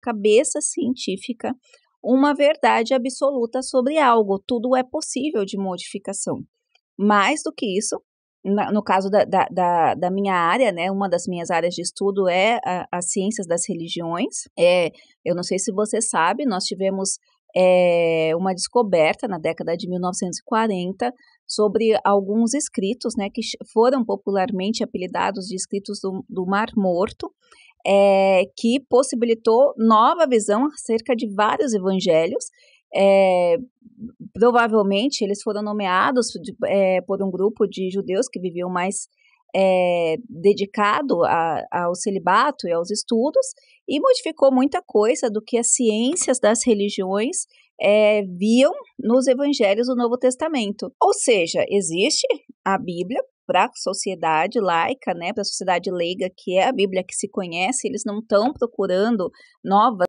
cabeça científica uma verdade absoluta sobre algo. Tudo é possível de modificação. Mais do que isso, no caso da, da, da, minha área, né, uma das minhas áreas de estudo é as ciências das religiões. É, eu não sei se você sabe, nós tivemos é, uma descoberta na década de 1940 sobre alguns escritos né, que foram popularmente apelidados de escritos do, do Mar Morto é, que possibilitou nova visão acerca de vários evangelhos. É, eh, provavelmente eles foram nomeados de, é, por um grupo de judeus que viviam mais é, dedicado a, ao celibato e aos estudos e modificou muita coisa do que as ciências das religiões é, viam nos evangelhos do Novo Testamento. Ou seja, existe a Bíblia para a sociedade laica, né, para a sociedade leiga, que é a Bíblia que se conhece, eles não estão procurando novas